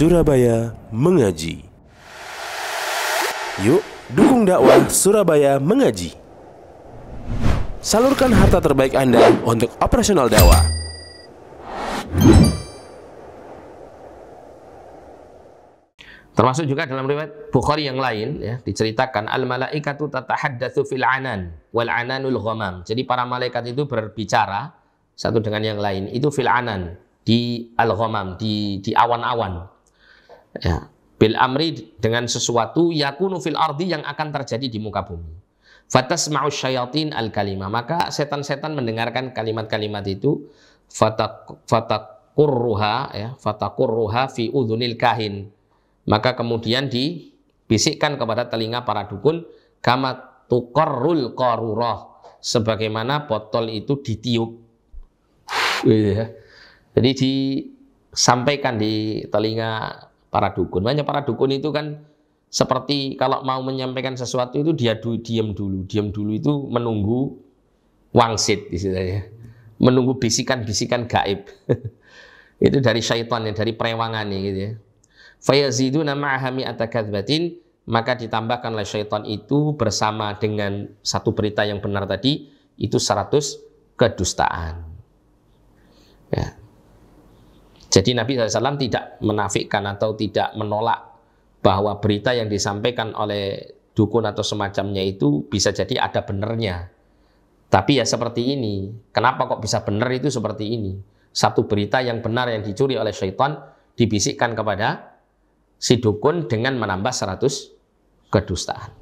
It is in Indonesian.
Surabaya Mengaji. Yuk, dukung dakwah Surabaya Mengaji. Salurkan harta terbaik Anda untuk operasional dakwah. Termasuk juga dalam riwayat Bukhari yang lain ya, diceritakan al malaikatu tatahaddatsu fil anan wal ananul ghamam. Jadi para malaikat itu berbicara satu dengan yang lain itu fil anan di al ghamam di di awan-awan ya, bil amri dengan sesuatu yakunu fil ardi yang akan terjadi di muka bumi. maus syayatin al kalimah. Maka setan-setan mendengarkan kalimat-kalimat itu fatak kurruha ya, fatakurruha fi udhunil kahin. Maka kemudian dibisikkan kepada telinga para dukun kama tuqarrul qarurah sebagaimana botol itu ditiup. Ya. Jadi disampaikan di telinga para dukun. Banyak para dukun itu kan seperti kalau mau menyampaikan sesuatu itu dia du, diam dulu. Diam dulu itu menunggu wangsit istilahnya. Menunggu bisikan-bisikan gaib. itu dari syaitan ya, dari perewangan gitu ya. nama ma'ahami atakadzbatin maka ditambahkan oleh syaitan itu bersama dengan satu berita yang benar tadi itu 100 kedustaan. Ya. Jadi Nabi SAW tidak menafikan atau tidak menolak bahwa berita yang disampaikan oleh dukun atau semacamnya itu bisa jadi ada benernya. Tapi ya seperti ini, kenapa kok bisa benar itu seperti ini? Satu berita yang benar yang dicuri oleh syaitan dibisikkan kepada si dukun dengan menambah 100 kedustaan.